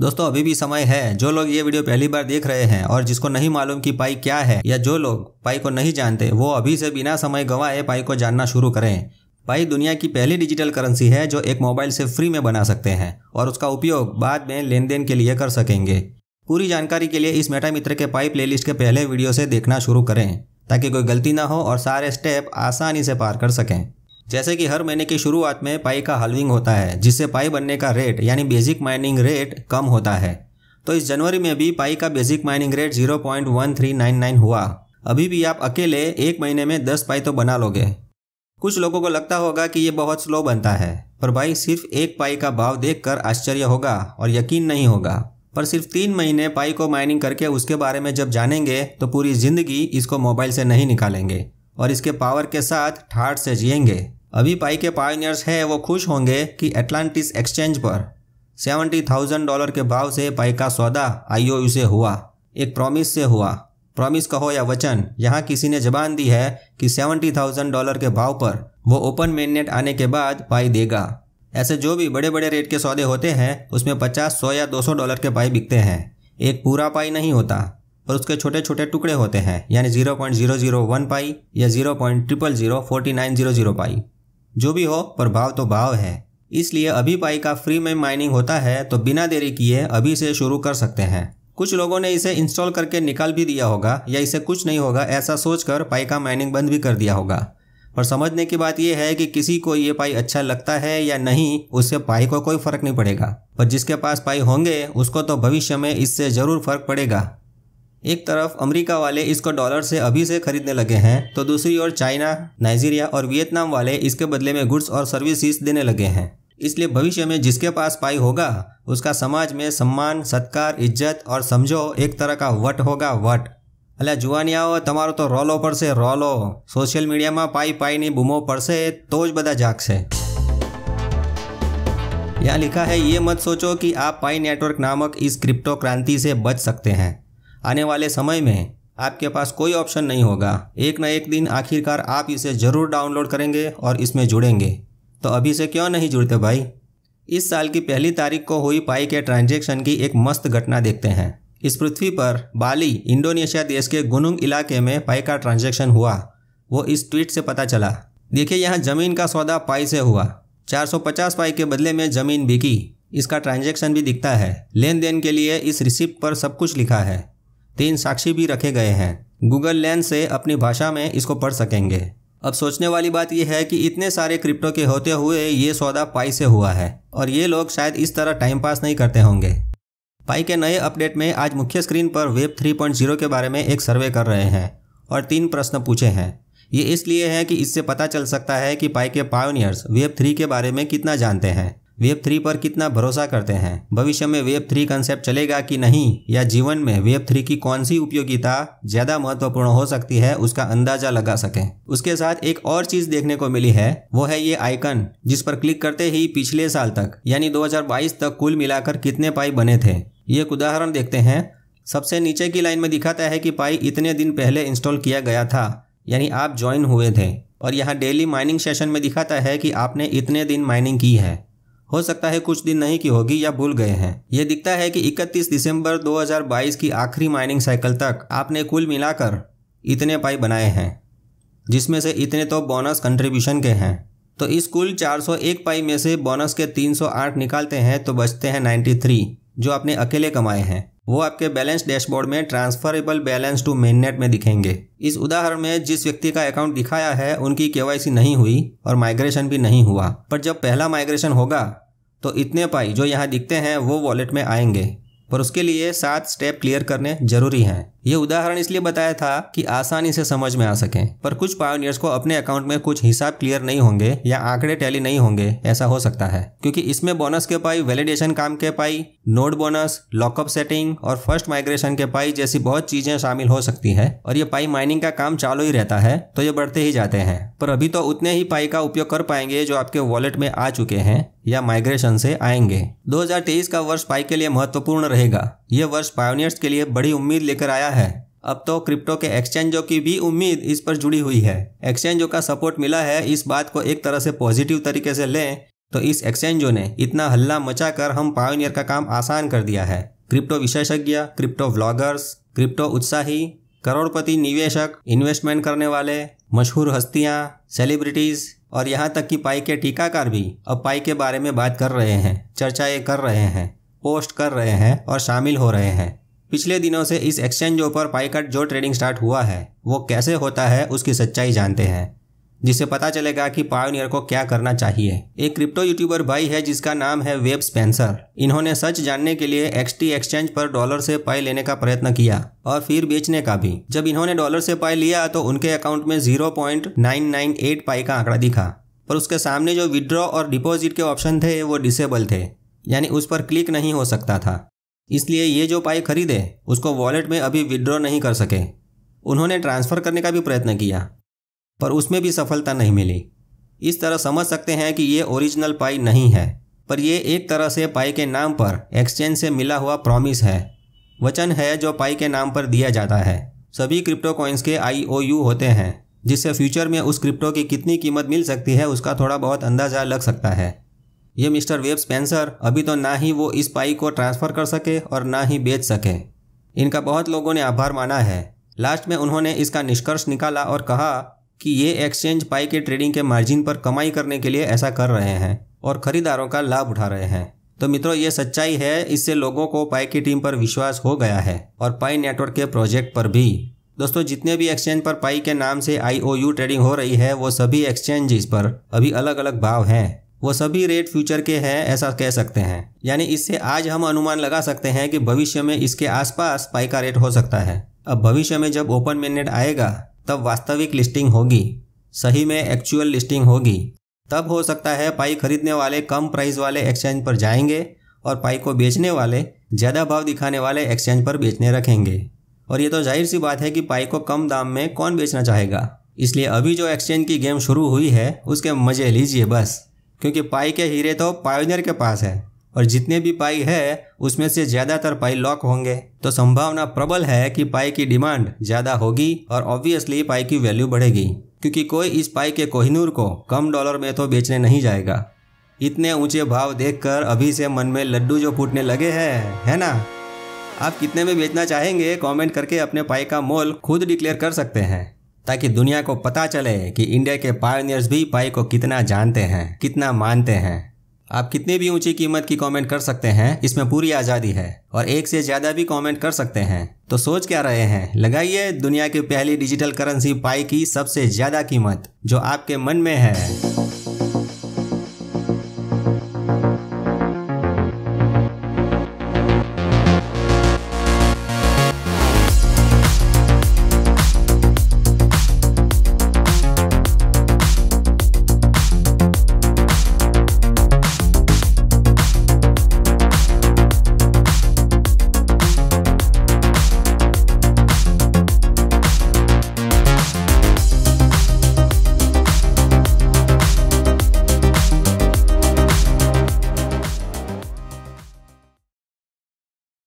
दोस्तों अभी भी समय है जो लोग ये वीडियो पहली बार देख रहे हैं और जिसको नहीं मालूम कि पाई क्या है या जो लोग पाई को नहीं जानते वो अभी से बिना समय गंवाए पाई को जानना शुरू करें पाई दुनिया की पहली डिजिटल करेंसी है जो एक मोबाइल से फ्री में बना सकते हैं और उसका उपयोग बाद में लेन देन के लिए कर सकेंगे पूरी जानकारी के लिए इस मेटा मित्र के पाई प्लेलिस्ट के पहले वीडियो से देखना शुरू करें ताकि कोई गलती ना हो और सारे स्टेप आसानी से पार कर सकें जैसे कि हर महीने की शुरुआत में पाई का हलविंग होता है जिससे पाई बनने का रेट यानी बेसिक माइनिंग रेट कम होता है तो इस जनवरी में भी पाई का बेसिक माइनिंग रेट 0.1399 हुआ अभी भी आप अकेले एक महीने में 10 पाई तो बना लोगे कुछ लोगों को लगता होगा कि ये बहुत स्लो बनता है पर भाई सिर्फ एक पाई का भाव देख आश्चर्य होगा और यकीन नहीं होगा पर सिर्फ तीन महीने पाई को माइनिंग करके उसके बारे में जब जानेंगे तो पूरी ज़िंदगी इसको मोबाइल से नहीं निकालेंगे और इसके पावर के साथ ठाट से जिएंगे अभी पाई के पायनियर्स हैं वो खुश होंगे कि एटलांटिस एक्सचेंज पर सेवेंटी थाउजेंड डॉलर के भाव से पाई का सौदा आईओयू से हुआ एक प्रॉमिस से हुआ प्रॉमिस कहो या वचन यहाँ किसी ने जबान दी है कि थाउजेंड डॉलर के भाव पर वो ओपन मेननेट आने के बाद पाई देगा ऐसे जो भी बड़े बड़े रेट के सौदे होते हैं उसमें पचास सौ या सौ डॉलर के पाई बिकते हैं एक पूरा पाई नहीं होता पर उसके छोटे छोटे टुकड़े होते हैं यानी वन पाई या जीरो पाई जो भी हो प्रभाव तो भाव है इसलिए अभी पाई का फ्री में माइनिंग होता है तो बिना देरी किए अभी से शुरू कर सकते हैं कुछ लोगों ने इसे इंस्टॉल करके निकाल भी दिया होगा या इसे कुछ नहीं होगा ऐसा सोचकर पाई का माइनिंग बंद भी कर दिया होगा पर समझने की बात यह है कि किसी को ये पाई अच्छा लगता है या नहीं उससे पाई को कोई फर्क नहीं पड़ेगा पर जिसके पास पाई होंगे उसको तो भविष्य में इससे जरूर फर्क पड़ेगा एक तरफ अमेरिका वाले इसको डॉलर से अभी से खरीदने लगे हैं तो दूसरी ओर चाइना नाइजीरिया और वियतनाम वाले इसके बदले में गुड्स और सर्विसेज देने लगे हैं इसलिए भविष्य में जिसके पास पाई होगा उसका समाज में सम्मान सत्कार इज्जत और समझो एक तरह का वट होगा वट जुआनिया तो रोलो पर से रोलो सोशल मीडिया में पाई पाई नहीं बुमो पर से तो बदा जाग से यहाँ लिखा है ये मत सोचो कि आप पाई नेटवर्क नामक इस क्रिप्टो क्रांति से बच सकते हैं आने वाले समय में आपके पास कोई ऑप्शन नहीं होगा एक ना एक दिन आखिरकार आप इसे ज़रूर डाउनलोड करेंगे और इसमें जुड़ेंगे तो अभी से क्यों नहीं जुड़ते भाई इस साल की पहली तारीख को हुई पाई के ट्रांजेक्शन की एक मस्त घटना देखते हैं इस पृथ्वी पर बाली इंडोनेशिया देश के गुनुंग इलाके में पाई का ट्रांजेक्शन हुआ वो इस ट्वीट से पता चला देखिए यहाँ ज़मीन का सौदा पाई से हुआ 450 पाई के बदले में ज़मीन बिकी इसका ट्रांजेक्शन भी दिखता है लेन देन के लिए इस रिसिप्ट पर सब कुछ लिखा है तीन साक्षी भी रखे गए हैं गूगल लेंस से अपनी भाषा में इसको पढ़ सकेंगे अब सोचने वाली बात यह है कि इतने सारे क्रिप्टो के होते हुए ये सौदा पाई से हुआ है और ये लोग शायद इस तरह टाइम पास नहीं करते होंगे पाई के नए अपडेट में आज मुख्य स्क्रीन पर वेब 3.0 के बारे में एक सर्वे कर रहे हैं और तीन प्रश्न पूछे हैं ये इसलिए है कि इससे पता चल सकता है कि पाई के पायोनियर्स वेब थ्री के बारे में कितना जानते हैं वेब थ्री पर कितना भरोसा करते हैं भविष्य में वेब थ्री कंसेप्ट चलेगा कि नहीं या जीवन में वेब थ्री की कौन सी उपयोगिता ज्यादा महत्वपूर्ण हो सकती है उसका अंदाजा लगा सके उसके साथ एक और चीज देखने को मिली है वो है ये आइकन जिस पर क्लिक करते ही पिछले साल तक यानी 2022 तक कुल मिलाकर कितने पाई बने थे ये एक उदाहरण देखते हैं सबसे नीचे की लाइन में दिखाता है कि पाई इतने दिन पहले इंस्टॉल किया गया था यानी आप ज्वाइन हुए थे और यहाँ डेली माइनिंग सेशन में दिखाता है कि आपने इतने दिन माइनिंग की है हो सकता है कुछ दिन नहीं की होगी या भूल गए हैं ये दिखता है कि 31 दिसंबर 2022 की आखिरी माइनिंग साइकिल तक आपने कुल मिलाकर इतने पाई बनाए हैं जिसमें से इतने तो बोनस कंट्रीब्यूशन के हैं तो इस कुल 401 पाई में से बोनस के 308 निकालते हैं तो बचते हैं 93 जो आपने अकेले कमाए हैं वो आपके बैलेंस डैशबोर्ड में ट्रांसफरेबल बैलेंस टू मेननेट में दिखेंगे इस उदाहरण में जिस व्यक्ति का अकाउंट दिखाया है उनकी के नहीं हुई और माइग्रेशन भी नहीं हुआ पर जब पहला माइग्रेशन होगा तो इतने पाई जो यहाँ दिखते हैं वो वॉलेट में आएंगे पर उसके लिए सात स्टेप क्लियर करने जरूरी हैं। ये उदाहरण इसलिए बताया था कि आसानी से समझ में आ सके पर कुछ पायोनियर्स को अपने अकाउंट में कुछ हिसाब क्लियर नहीं होंगे या आंकड़े टैली नहीं होंगे ऐसा हो सकता है क्योंकि इसमें बोनस के पाई वैलिडेशन काम के pi node bonus lockup setting और फर्स्ट माइग्रेशन के पाई जैसी बहुत चीजें शामिल हो सकती है और ये पाई माइनिंग का काम चालू ही रहता है तो ये बढ़ते ही जाते हैं पर अभी तो उतने ही पाई का उपयोग कर पाएंगे जो आपके वॉलेट में आ चुके हैं या माइग्रेशन से आएंगे 2023 का वर्ष पाई के लिए महत्वपूर्ण रहेगा यह वर्ष पायोनियर्स के लिए बड़ी उम्मीद लेकर आया है अब तो क्रिप्टो के एक्सचेंजों की भी उम्मीद इस पर जुड़ी हुई है एक्सचेंजों का सपोर्ट मिला है इस बात को एक तरह से पॉजिटिव तरीके से लें तो इस एक्सचेंजों ने इतना हल्ला मचा कर हम पायोनियर का काम आसान कर दिया है क्रिप्टो विशेषज्ञ क्रिप्टो व्लॉगर्स क्रिप्टो उत्साही करोड़पति निवेशक इन्वेस्टमेंट करने वाले मशहूर हस्तियां सेलिब्रिटीज और यहाँ तक कि पाई के टीकाकार भी अब पाई के बारे में बात कर रहे हैं चर्चाएं कर रहे हैं पोस्ट कर रहे हैं और शामिल हो रहे हैं पिछले दिनों से इस एक्सचेंजों पर पाई का जो ट्रेडिंग स्टार्ट हुआ है वो कैसे होता है उसकी सच्चाई जानते हैं जिसे पता चलेगा कि पायोनियर को क्या करना चाहिए एक क्रिप्टो यूट्यूबर भाई है जिसका नाम है वेब स्पेंसर इन्होंने सच जानने के लिए एक्सटी एक्सचेंज पर डॉलर से पाई लेने का प्रयत्न किया और फिर बेचने का भी जब इन्होंने डॉलर से पाई लिया तो उनके अकाउंट में zero point nine nine eight pi का आंकड़ा दिखा पर उसके सामने जो विड्रॉ और डिपॉजिट के ऑप्शन थे वो डिसेबल थे यानी उस पर क्लिक नहीं हो सकता था इसलिए ये जो पाई खरीदे उसको वॉलेट में अभी विड्रॉ नहीं कर सके उन्होंने ट्रांसफ़र करने का भी प्रयत्न किया पर उसमें भी सफलता नहीं मिली इस तरह समझ सकते हैं कि ये ओरिजिनल पाई नहीं है पर यह एक तरह से पाई के नाम पर एक्सचेंज से मिला हुआ प्रॉमिस है वचन है जो पाई के नाम पर दिया जाता है सभी क्रिप्टो कॉइन्स के आई होते हैं जिससे फ्यूचर में उस क्रिप्टो की कितनी कीमत मिल सकती है उसका थोड़ा बहुत अंदाज़ा लग सकता है ये मिस्टर वेब स्पेंसर अभी तो ना ही वो इस पाई को ट्रांसफ़र कर सके और ना ही बेच सके इनका बहुत लोगों ने आभार माना है लास्ट में उन्होंने इसका निष्कर्ष निकाला और कहा कि ये एक्सचेंज पाई के ट्रेडिंग के मार्जिन पर कमाई करने के लिए ऐसा कर रहे हैं और खरीदारों का लाभ उठा रहे हैं तो मित्रों ये सच्चाई है इससे लोगों को पाई की टीम पर विश्वास हो गया है और पाई नेटवर्क के प्रोजेक्ट पर भी दोस्तों जितने भी एक्सचेंज पर पाई के नाम से आईओयू ट्रेडिंग हो रही है वो सभी एक्सचेंजेस पर अभी अलग अलग भाव हैं वो सभी रेट फ्यूचर के हैं ऐसा कह सकते हैं यानी इससे आज हम अनुमान लगा सकते हैं कि भविष्य में इसके आसपास पाई का रेट हो सकता है अब भविष्य में जब ओपन मेननेट आएगा तब वास्तविक लिस्टिंग होगी सही में एक्चुअल लिस्टिंग होगी तब हो सकता है पाई खरीदने वाले कम प्राइस वाले एक्सचेंज पर जाएंगे और पाई को बेचने वाले ज़्यादा भाव दिखाने वाले एक्सचेंज पर बेचने रखेंगे और ये तो जाहिर सी बात है कि पाई को कम दाम में कौन बेचना चाहेगा इसलिए अभी जो एक्सचेंज की गेम शुरू हुई है उसके मज़े लीजिए बस क्योंकि पाई के हीरे तो पायोनियर के पास है और जितने भी पाई है उसमें से ज़्यादातर पाई लॉक होंगे तो संभावना प्रबल है कि पाई की डिमांड ज़्यादा होगी और ऑब्वियसली पाई की वैल्यू बढ़ेगी क्योंकि कोई इस पाई के कोहिनूर को कम डॉलर में तो बेचने नहीं जाएगा इतने ऊंचे भाव देखकर अभी से मन में लड्डू जो फूटने लगे हैं है ना आप कितने में बेचना चाहेंगे कमेंट करके अपने पाई का मोल खुद डिक्लेयर कर सकते हैं ताकि दुनिया को पता चले कि इंडिया के पायोनियर्स भी पाई को कितना जानते हैं कितना मानते हैं आप कितने भी ऊंची कीमत की कमेंट कर सकते हैं इसमें पूरी आज़ादी है और एक से ज़्यादा भी कमेंट कर सकते हैं तो सोच क्या रहे हैं लगाइए दुनिया की पहली डिजिटल करेंसी पाई की सबसे ज़्यादा कीमत जो आपके मन में है